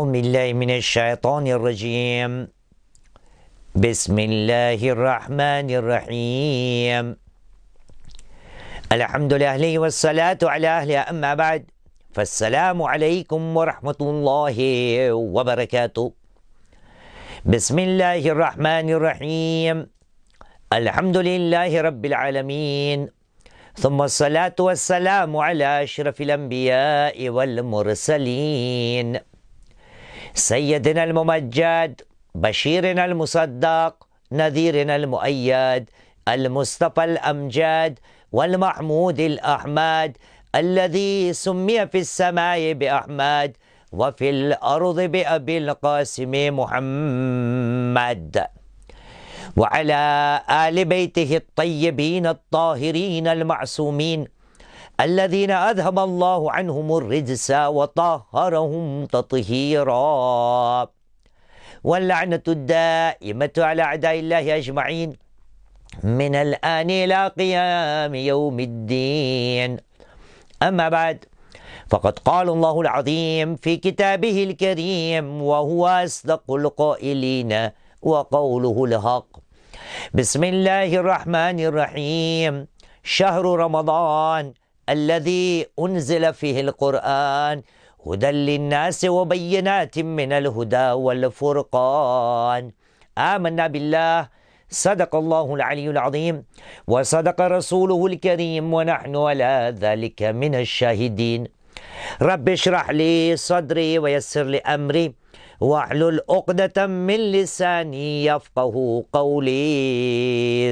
أعوذ بالله من الشيطان الرجيم بسم الله الرحمن الرحيم الحمد لله والصلاة على أهلها أما بعد فالسلام عليكم ورحمة الله وبركاته بسم الله الرحمن الرحيم الحمد لله رب العالمين ثم الصلاة والسلام على أشرف الأنبياء والمرسلين سيدنا الممجد بشيرنا المصدق نذيرنا المؤيد المصطفى الأمجاد والمحمود الأحمد الذي سمي في السماء بأحمد وفي الأرض بأبي القاسم محمد وعلى آل بيته الطيبين الطاهرين المعصومين الذين أذهب الله عنهم الرجس وطهرهم تطهيرا واللعنة الدائمة على أعداء الله أجمعين من الآن إلى قيام يوم الدين أما بعد فقد قال الله العظيم في كتابه الكريم وهو أصدق القائلين وقوله الحق بسم الله الرحمن الرحيم شهر رمضان الذي أنزل فيه القرآن هدى للناس وبينات من الهدى والفرقان آمنا بالله صدق الله العلي العظيم وصدق رسوله الكريم ونحن على ذلك من الشاهدين رب اشرح لي صدري ويسر لي أمري واحلل عقدة من لساني يفقه قولي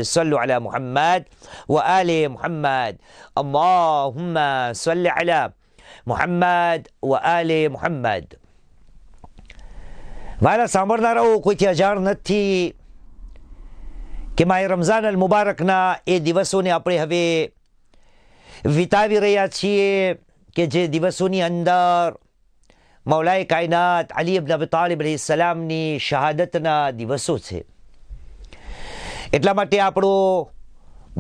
صلوا على محمد وآل محمد اللهم صل على محمد وآل محمد وعلى سامرنا رأو قوتي جارنتي كما رمضان المباركنا اي ديوسوني اپري هفي ويتاوي رياتشي كي جي ديوسوني اندار મૌલાએ કાયનાત અલી અબન અબ તાલિબ સલામની શહાદતના દિવસો છે એટલા માટે આપણો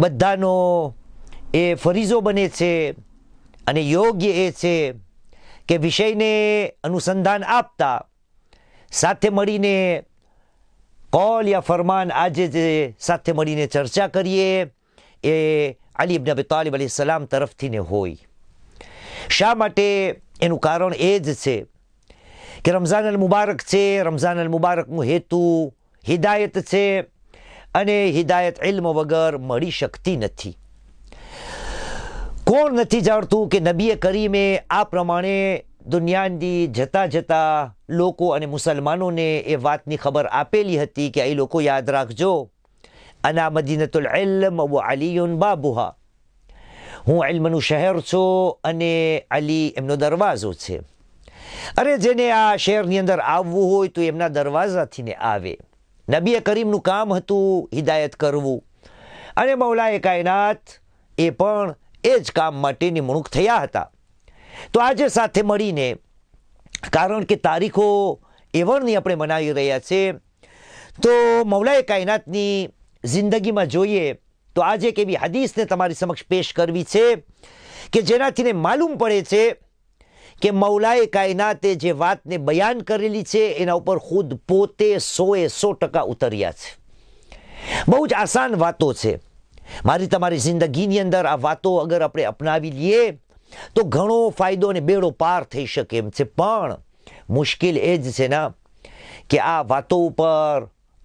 બધાનો એ ફરીજો બને છે અને યોગ્ય એ છે કે વિષયને અનુસંધાન આપતા સાથે મળીને કોલ યા ફરમાન આજે જે સાથે મળીને ચર્ચા કરીએ એ અલી અબન અબ તાલિબ સલામ તરફથીને હોય શા માટે એનું કારણ એ જ છે કે રમઝાન અલ મુબારક છે રમઝાન અલ મુબારકનું હેતુ હિદાયત છે અને હિદાયત ઇલ્મ વગર મળી શકતી નથી કોણ નથી જાણતું કે નબીએ કરીમે આ પ્રમાણે દુનિયાની જતા જતા લોકો અને મુસલમાનોને એ વાતની ખબર આપેલી હતી કે એ લોકો યાદ રાખજો અના મદીનતુલ ઇલ્મ અબુ અલીયુન બાબુહા હું ઇલ્મનું શહેર છું અને અલી એમનો દરવાજો છે અરે જેને આ શહેરની અંદર આવવું હોય તો એમના દરવાજાથી ને આવે નબીએ કરીમનું કામ હતું હિદાયત કરવું અને મૌલાએ કાયનાત એ પણ એ જ કામ માટે નિમણૂક થયા હતા તો આજે સાથે મળીને કારણ કે તારીખો એવણની આપણે મનાવી રહ્યા છે તો મૌલાએ કાયનાતની જિંદગીમાં જોઈએ તો આજે એક એવી હદીસને તમારી સમક્ષ પેશ કરવી છે કે જેનાથી ને માલુમ પડે છે કે મૌલાએ કાયનાતે જે વાતને બયાન કરેલી છે એના ઉપર ખુદ પોતે સોએ સો ટકા ઉતર્યા છે બહુ જ આસાન વાતો છે મારી તમારી જિંદગીની અંદર આ વાતો અગર આપણે અપનાવી લઈએ તો ઘણો ફાયદો અને બેડો પાર થઈ શકે એમ છે પણ મુશ્કેલ એ જ છે ને કે આ વાતો ઉપર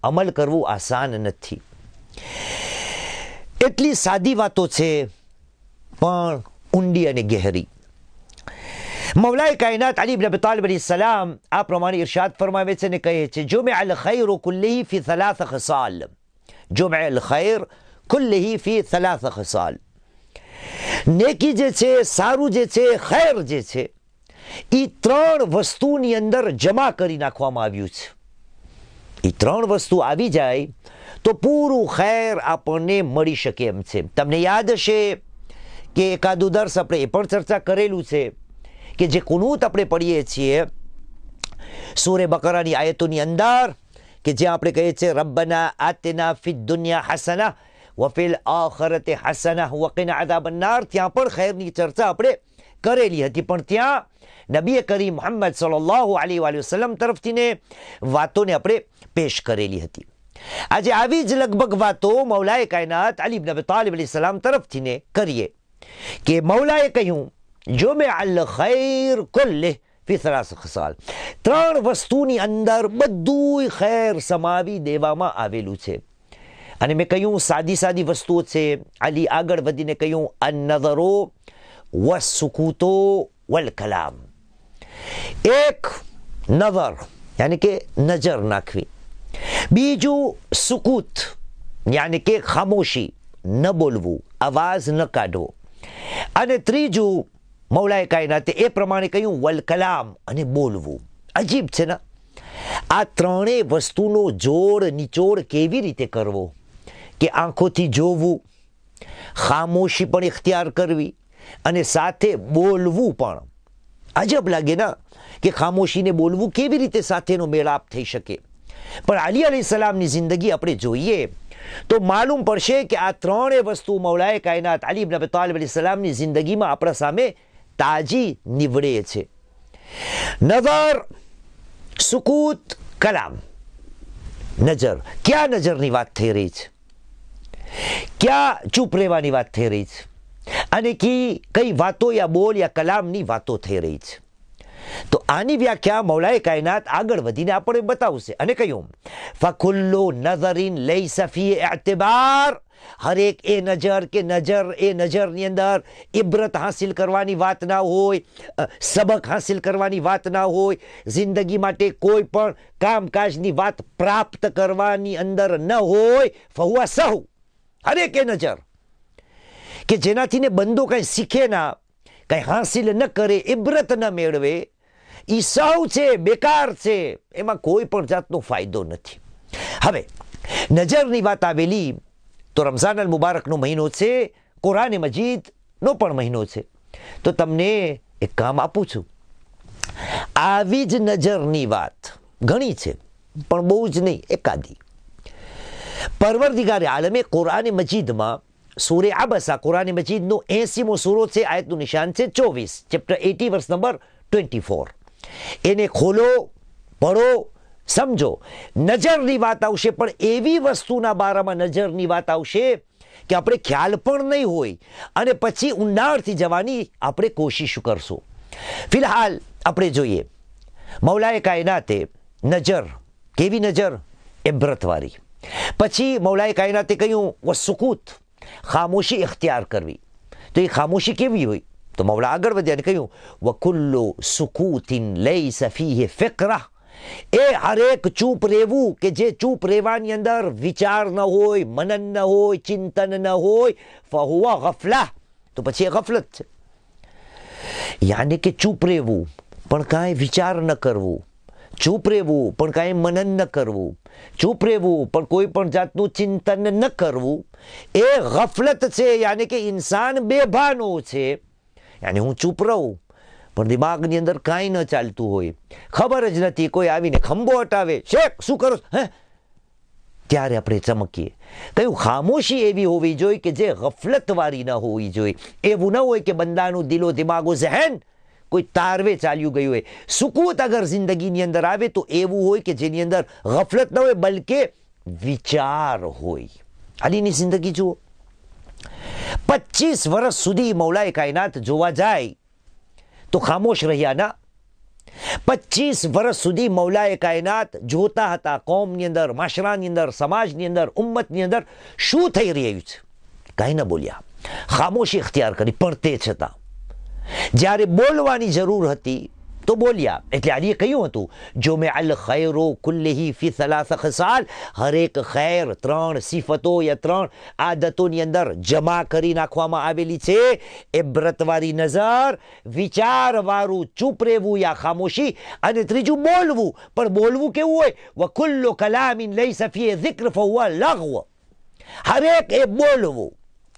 અમલ કરવું આસાન નથી એટલી સાદી વાતો છે પણ ઊંડી અને ગહેરી મૌલાએ કાયનાત અલી ઇબ્ન બતાલિબ અલી સલામ આ પ્રમાણે ઇરશાદ ફરમાવે છે અને કહે છે જો મેં અલ ખૈર કુલ્લીહી ફી સલાસ ખસાલ જો મેં અલ ખૈર કુલ્લીહી ફી સલાસ ખસાલ નેકી જે છે સારું જે છે ખૈર જે છે એ ત્રણ વસ્તુની અંદર જમા કરી નાખવામાં આવ્યું છે એ ત્રણ વસ્તુ આવી જાય તો પૂરું ખૈર આપણને મળી શકે એમ છે તમને યાદ હશે કે એકાદુ દર્શ આપણે એ પણ ચર્ચા કરેલું છે કે જે કુનૂત આપણે પડીએ છીએ સૂરે બકરાની આયતોની અંદર કે જ્યાં આપણે કહીએ છીએ રબ્બના આતેના ફિદ દુનિયા હસના વફિલ આખરતે હસના વકીના આદાબન્નાર ત્યાં પણ ખૈરની ચર્ચા આપણે કરેલી હતી પણ ત્યાં નબીએ કરી મોહમ્મદ સલ્લાહુ અલી વાલી વસલમ તરફથીને વાતોને આપણે પેશ કરેલી હતી આજે આવી જ લગભગ વાતો મૌલાએ કાયનાત અલીબન તાલિબ અલી સલામ તરફથીને કરીએ કે મૌલાએ કહ્યું જોમે અલ ખૈર કોલ્લે ફી સલાસ ખસાલ ત્રણ વસ્તુની અંદર બધું ખેર સમાવી દેવામાં આવેલું છે અને મેં કહ્યું સાદી સાદી વસ્તુઓ છે આલી આગળ વધીને કહ્યું અન વ સુકૂતો વલ કલામ એક નવર યાની કે નજર નાખવી બીજું સુકૂત યાની કે ખામોશી ન બોલવું અવાજ ન કાઢવો અને ત્રીજું મૌલાએ કાયનાતે એ પ્રમાણે કહ્યું વલ કલામ અને બોલવું અજીબ છે ને આ ત્રણેય વસ્તુનો જોડ નિચોડ કેવી રીતે કરવો કે આંખોથી જોવું ખામોશી પણ ઇખ્તિયાર કરવી અને સાથે બોલવું પણ અજબ લાગે ના કે ખામોશીને બોલવું કેવી રીતે સાથેનો મેળાપ થઈ શકે પણ અલી અલી સલામની જિંદગી આપણે જોઈએ તો માલુમ પડશે કે આ ત્રણેય વસ્તુ મૌલાએ કાયનાત અલી ઇબ્ન અબી અલી સલામની જિંદગીમાં આપણા સામે તાજી નીવડે છે નજર સુકૂત કલામ નજર ક્યાં નજરની વાત થઈ રહી છે ક્યાં ચૂપ રહેવાની વાત થઈ રહી છે અને કી કઈ વાતો યા બોલ યા કલામની વાતો થઈ રહી છે તો આની વ્યાખ્યા મૌલાએ કાયનાત આગળ વધીને આપણે બતાવશે અને કહ્યું ફકુલ્લો નઝરીન લઈ સફી એતબાર હરેક એ નજર કે નજર એ નજરની અંદર ઇબ્રત હાંસિલ કરવાની વાત ના હોય સબક હાંસિલ કરવાની વાત ના હોય જિંદગી માટે કોઈ પણ કામકાજની વાત પ્રાપ્ત કરવાની અંદર ન હોય ફહુઆ સહુ હરેક એ નજર કે જેનાથી ને બંદો કંઈ શીખે ના કંઈ હાંસિલ ન કરે ઇબ્રત ન મેળવે એ સૌ છે બેકાર છે એમાં કોઈ પણ જાતનો ફાયદો નથી હવે નજરની વાત આવેલી તો રમઝાન અલ મુબારકનો મહિનો છે કુરાન મજીદનો પણ મહિનો છે તો તમને એક કામ આપું છું આવી જ નજરની વાત ઘણી છે પણ બહુ જ નહીં એકાદી પરવરદિગારે આલમે કુરાન મજીદમાં સૂરે આ આબસા કુરાન મજીદનો એસીમો સૂરો છે આયતનું નિશાન છે ચોવીસ chapter eighty verse number twenty four એને ખોલો પડો સમજો નજરની વાત આવશે પણ એવી વસ્તુના બારામાં નજરની વાત આવશે કે આપણે ખ્યાલ પણ નહીં હોય અને પછી ઊંડાણથી જવાની આપણે કોશિશ કરશું ફિલહાલ આપણે જોઈએ મૌલાએ કાયનાતે નજર કેવી નજર એ એબ્રતવાળી પછી મૌલાએ કાયનાતે કહ્યું વ સુકૂત ખામોશી અખ્તિયાર કરવી તો એ ખામોશી કેવી હોય તો મૌલા આગળ વધ્યા અને કહ્યું વકુલ્લો સુકૂતિન લઈ સફી ફિકરા એ હરેક ચૂપ રહેવું કે જે ચૂપ રહેવાની અંદર વિચાર ન હોય મનન ન હોય ચિંતન ન હોય ફહુઆ ગફલા તો પછી એ ગફલત છે યાને કે ચૂપ રહેવું પણ કાંઈ વિચાર ન કરવું ચૂપ રહેવું પણ કાંઈ મનન ન કરવું ચૂપ રહેવું પણ કોઈ પણ જાતનું ચિંતન ન કરવું એ ગફલત છે યાને કે ઇન્સાન બેભાનો છે યાને હું ચૂપ રહું પણ દિમાગની અંદર કાંઈ ન ચાલતું હોય ખબર જ નથી કોઈ આવીને ખંભો હટાવે શેખ શું કરો હે ત્યારે આપણે ચમકીએ કયું ખામોશી એવી હોવી જોઈએ કે જે ગફલતવાળી ન હોવી જોઈએ એવું ન હોય કે બંદાનું દિલો દિમાગો ઝહેન કોઈ તારવે ચાલ્યું ગયું હોય સુકૂત અગર જિંદગીની અંદર આવે તો એવું હોય કે જેની અંદર ગફલત ન હોય બલકે વિચાર હોય અલીની જિંદગી જુઓ પચીસ વર્ષ સુધી મૌલાએ કાયનાત જોવા જાય તો ખામોશ રહ્યા ના પચીસ વર્ષ સુધી મૌલાએ કાયનાત જોતા હતા કોમની અંદર માશરાની અંદર સમાજની અંદર ઉમ્મતની અંદર શું થઈ રહ્યું છે કાંઈ ન બોલ્યા ખામોશી અખ્તિયાર કરી પણ તે છતાં જ્યારે બોલવાની જરૂર હતી طبوليا اتلي कयूं तूं जुमियल ख़ैरो कुल ई फी सलास खसाल हर एक ख़ैर ત્રણ સિફતો યા ત્રણ આદતોની અંદર જમા કરી નાખવામાં આવેલી છે ઇબ્રતવાળી નજર વિચારવાળું ચૂપ રહેવું યા ખામોશી અને ત્રીજું બોલવું પણ બોલવું કેવું હોય વકુલ્લો કલામીન લઈ સફીએ ઝિક્ર ફહુઆ લઘવ હરેક એ બોલવું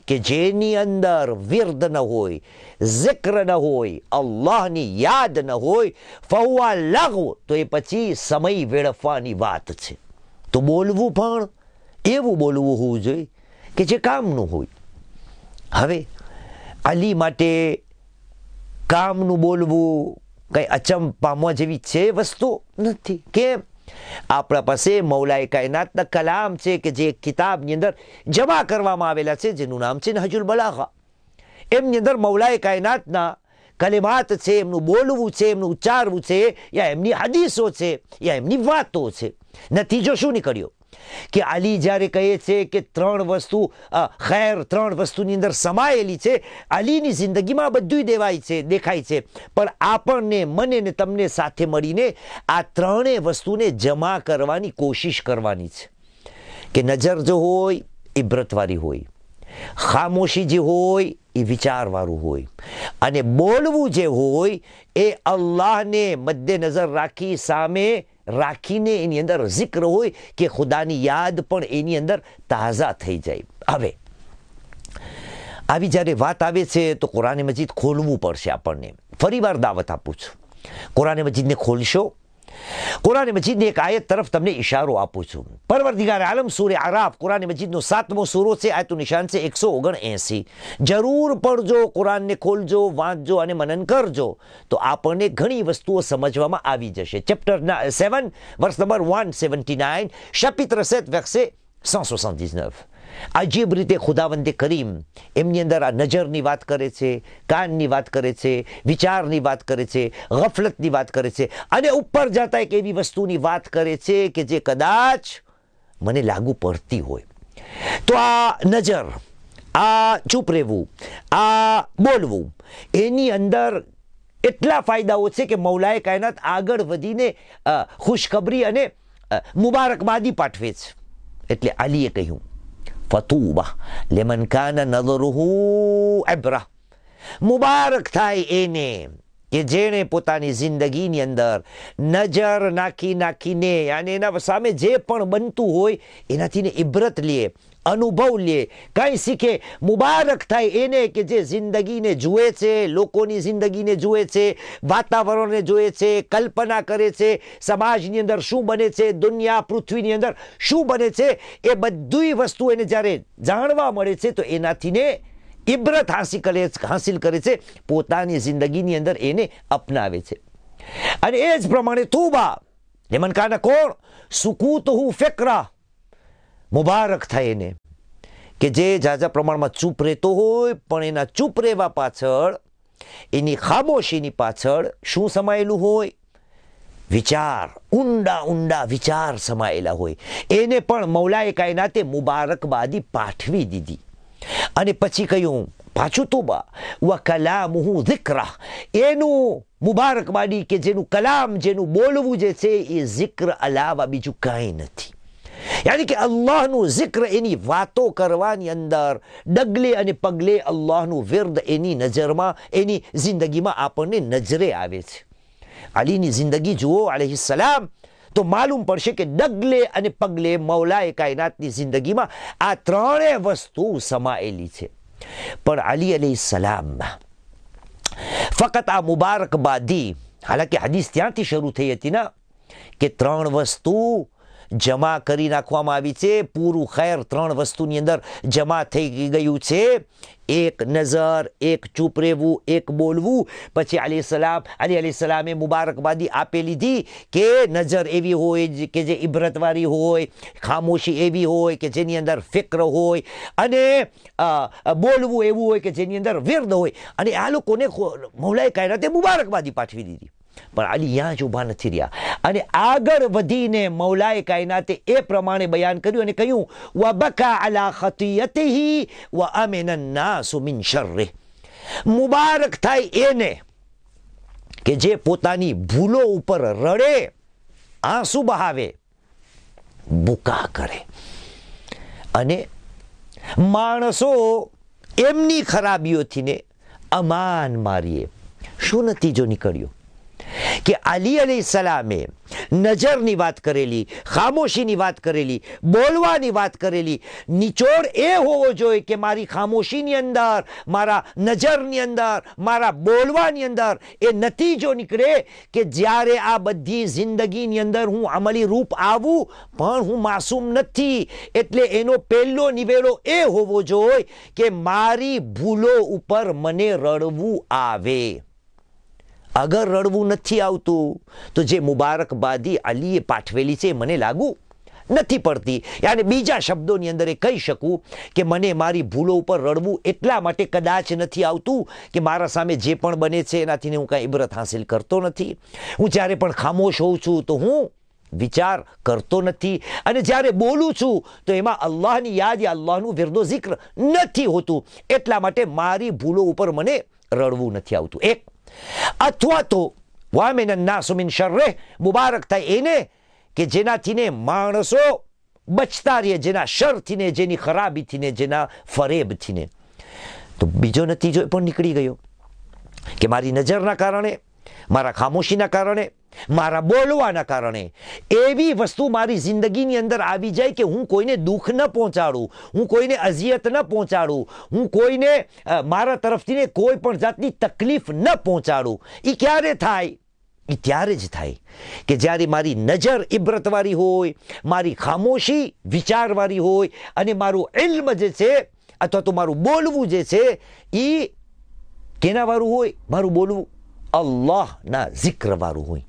કે જેની અંદર વિર્ધ ન હોય ઝિક્ર ન હોય અલ્લાહની યાદ ન હોય ફવા લાગવું તો એ પછી સમય વેડફવાની વાત છે તો બોલવું પણ એવું બોલવું હોવું જોઈએ કે જે કામનું હોય હવે અલી માટે કામનું બોલવું કંઈ પામવા જેવી છે વસ્તુ નથી કેમ આપણા પાસે મૌલાએ કાયનાતના કલામ છે કે જે કિતાબની અંદર જમા કરવામાં આવેલા છે જેનું નામ છે નહજુલ બલાહા એમની અંદર મૌલાએ કાયનાતના કલિમાત છે એમનું બોલવું છે એમનું ઉચ્ચારવું છે યા એમની હદીસો છે યા એમની વાતો છે નતીજો શું નીકળ્યો કે અલી જ્યારે કહે છે કે ત્રણ વસ્તુ ખેર ત્રણ વસ્તુની અંદર સમાયેલી છે અલીની જિંદગીમાં બધું દેવાય છે દેખાય છે પણ આપણને મને ને તમને સાથે મળીને આ ત્રણેય વસ્તુને જમા કરવાની કોશિશ કરવાની છે કે નજર જો હોય એ ઇબ્રતવાળી હોય ખામોશી જે હોય એ વિચારવાળું હોય અને બોલવું જે હોય એ અલ્લાહને મધ્ય નજર રાખી સામે રાખીને એની અંદર જિક્ર હોય કે ખુદાની યાદ પણ એની અંદર તાજા થઈ જાય હવે આવી જ્યારે વાત આવે છે તો કુરાન મજીદ ખોલવું પડશે આપણને ફરીવાર દાવત આપું છું કુરાન મજીદને ખોલશો કુરાન મજીદની એક આયત તરફ તમને ઇશારો આપું છું પરવરદિગાર આલમ સૂર્ય આરાફ કુરાન મજીદનો સાતમો સૂરો છે તો નિશાન છે એકસો ઓગણએંસી જરૂર પડજો કુરાનને ખોલજો વાંચજો અને મનન કરજો તો આપણને ઘણી વસ્તુઓ સમજવામાં આવી જશે chapter seven verse number one seventy nine શપિત સેત વેક્સે 179 આજીબ રીતે ખુદાવંદે કરીમ એમની અંદર આ નજરની વાત કરે છે કાનની વાત કરે છે વિચારની વાત કરે છે ગફલતની વાત કરે છે અને ઉપર જતા એક એવી વસ્તુની વાત કરે છે કે જે કદાચ મને લાગુ પડતી હોય તો આ નજર આ ચૂપ રહેવું આ બોલવું એની અંદર એટલા ફાયદાઓ છે કે મૌલાએ કાયનાત આગળ વધીને ખુશખબરી અને મુબારકબાદી પાઠવે છે એટલે આલીએ કહ્યું فطوبى لمن كان نظره عبرة مبارك تاي إيني કે જેણે પોતાની જિંદગીની અંદર નજર નાખી નાખીને અને એના સામે જે પણ બનતું હોય એનાથી ને ઇબ્રત લે અનુભવ લે કાંઈ શીખે મુબારક થાય એને કે જે જિંદગીને જુએ છે લોકોની જિંદગીને જુએ છે વાતાવરણને જુએ છે કલ્પના કરે છે સમાજની અંદર શું બને છે દુનિયા પૃથ્વીની અંદર શું બને છે એ બધી વસ્તુ એને જ્યારે જાણવા મળે છે તો એનાથીને ઇબ્રત હાંસી કરે હાંસિલ કરે છે પોતાની જિંદગીની અંદર એને અપનાવે છે અને એ જ પ્રમાણે તુબા લેમનકાના કોણ સુકૂત હું ફેકરા મુબારક થાય એને કે જે ઝાઝા પ્રમાણમાં ચૂપ રહેતો હોય પણ એના ચૂપ રહેવા પાછળ એની ખામોશીની પાછળ શું સમાયેલું હોય વિચાર ઊંડા ઊંડા વિચાર સમાયેલા હોય એને પણ મૌલાએ કાયનાતે મુબારકબાદી પાઠવી દીધી અને પછી કહ્યું પાછું તોબા વ હું ધીકરા એનું મુબારકબાડી કે જેનું કલામ જેનું બોલવું જે છે એ ઝિક્ર અલાવા બીજું કાંઈ નથી યાની કે અલ્લાહનું ઝિક્ર એની વાતો કરવાની અંદર ડગલે અને પગલે અલ્લાહનું વિર્દ એની નજરમાં એની જિંદગીમાં આપણને નજરે આવે છે અલીની જિંદગી જુઓ સલામ તો માલુમ પડશે કે ડગલે અને પગલે મૌલાએ કાયનાતની જિંદગીમાં આ ત્રણેય વસ્તુ સમાયેલી છે પણ અલી અલી સલામ ફકત આ મુબારકબાદી હાલાકી હદીસ ત્યાંથી શરૂ થઈ હતી ના કે ત્રણ વસ્તુ જમા કરી નાખવામાં આવી છે પૂરું ખેર ત્રણ વસ્તુની અંદર જમા થઈ ગયું છે એક નજર એક ચૂપ રહેવું એક બોલવું પછી અલી સલામ અલી અલી સલામે મુબારકબાદી આપી લીધી કે નજર એવી હોય કે જે ઇબરતવારી હોય ખામોશી એવી હોય કે જેની અંદર ફિક્ર હોય અને બોલવું એવું હોય કે જેની અંદર વિર્દ હોય અને આ લોકોને મૌલાએ કાયરાતે મુબારકબાદી પાઠવી દીધી પણ અહીંયા જ ઊભા નથી રહ્યા અને આગળ વધીને મૌલાએ કાયનાતે એ પ્રમાણે બયાન કર્યું અને કહ્યું વ બકા અલા ખતિયતિહી વ અમેન નાસુ મિન શર્રે મુબારક થાય એને કે જે પોતાની ભૂલો ઉપર રડે આંસુ બહાવે બુકા કરે અને માણસો એમની ખરાબીઓથી ને અમાન મારીએ શું નતીજો નીકળ્યો કે અલી અલી સલામે નજરની વાત કરેલી ખામોશીની વાત કરેલી બોલવાની વાત કરેલી નિચોડ એ હોવો જોઈએ કે મારી ખામોશીની અંદર મારા નજરની અંદર મારા બોલવાની અંદર એ નતીજો નીકળે કે જ્યારે આ બધી જિંદગીની અંદર હું અમલી રૂપ આવું પણ હું માસૂમ નથી એટલે એનો પહેલો નિવેડો એ હોવો જોઈએ કે મારી ભૂલો ઉપર મને રડવું આવે અગર રડવું નથી આવતું તો જે મુબારકબાદી અલીએ પાઠવેલી છે મને લાગુ નથી પડતી યાને બીજા શબ્દોની અંદર એ કહી શકું કે મને મારી ભૂલો ઉપર રડવું એટલા માટે કદાચ નથી આવતું કે મારા સામે જે પણ બને છે એનાથી હું કાંઈ ઇબરત હાંસિલ કરતો નથી હું જ્યારે પણ ખામોશ હોઉં છું તો હું વિચાર કરતો નથી અને જ્યારે બોલું છું તો એમાં અલ્લાહની યાદ યા અલ્લાહનું વિરદો જિક્ર નથી હોતું એટલા માટે મારી ભૂલો ઉપર મને રડવું નથી આવતું એક અથવા તો વામિન નાસુ મિન શર્રે મુબારક થાય એને કે જેનાથીને માણસો બચતા રહે જેના શરથીને જેની ખરાબીથીને જેના ફરેબથીને તો બીજો નતીજો જો પણ નીકળી ગયો કે મારી નજરના કારણે મારા ખામોશીના કારણે મારા બોલવાના કારણે એવી વસ્તુ મારી જિંદગીની અંદર આવી જાય કે હું કોઈને દુઃખ ન પહોંચાડું હું કોઈને અઝિયત ન પહોંચાડું હું કોઈને મારા તરફથી કોઈ પણ જાતની તકલીફ ન પહોંચાડું એ ક્યારે થાય એ ત્યારે જ થાય કે જ્યારે મારી નજર ઇબ્રતવાળી હોય મારી ખામોશી વિચારવાળી હોય અને મારું ઇલ્મ જે છે અથવા તો મારું બોલવું જે છે એ કેનાવાળું હોય મારું બોલવું અલ્લાહના જિક્રવાળું હોય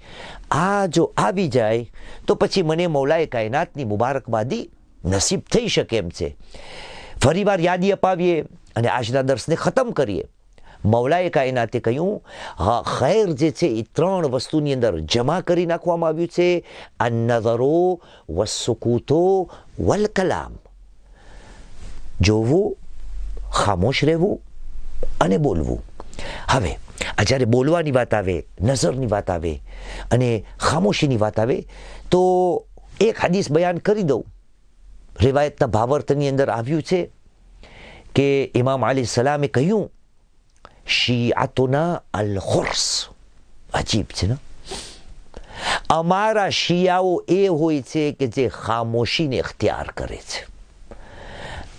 આ જો આવી જાય તો પછી મને મૌલાએ કાયનાતની મુબારકબાદી નસીબ થઈ શકે એમ છે ફરીવાર યાદી અપાવીએ અને આજના દર્શને ખતમ કરીએ મૌલાએ કાયનાતે કહ્યું હા ખૈર જે છે એ ત્રણ વસ્તુની અંદર જમા કરી નાખવામાં આવ્યું છે આ નજરો વસુકૂતો વલ જોવું ખામોશ રહેવું અને બોલવું હવે આ જ્યારે બોલવાની વાત આવે નઝરની વાત આવે અને ખામોશીની વાત આવે તો એક હાદીસ બયાન કરી દઉં રિવાયતના ભાવાર્થની અંદર આવ્યું છે કે ઇમામ અલી સલામે કહ્યું શિયાતોના અલ હોર્સ અજીબ છે ને અમારા શિયાઓ એ હોય છે કે જે ખામોશીને અખ્તિયાર કરે છે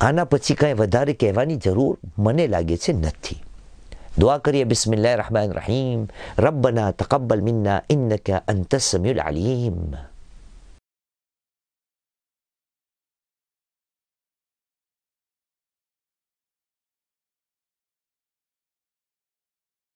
આના પછી કાંઈ વધારે કહેવાની જરૂર મને લાગે છે નથી دعاء قرية بسم الله الرحمن الرحيم ربنا تقبل منا إنك أنت السميع العليم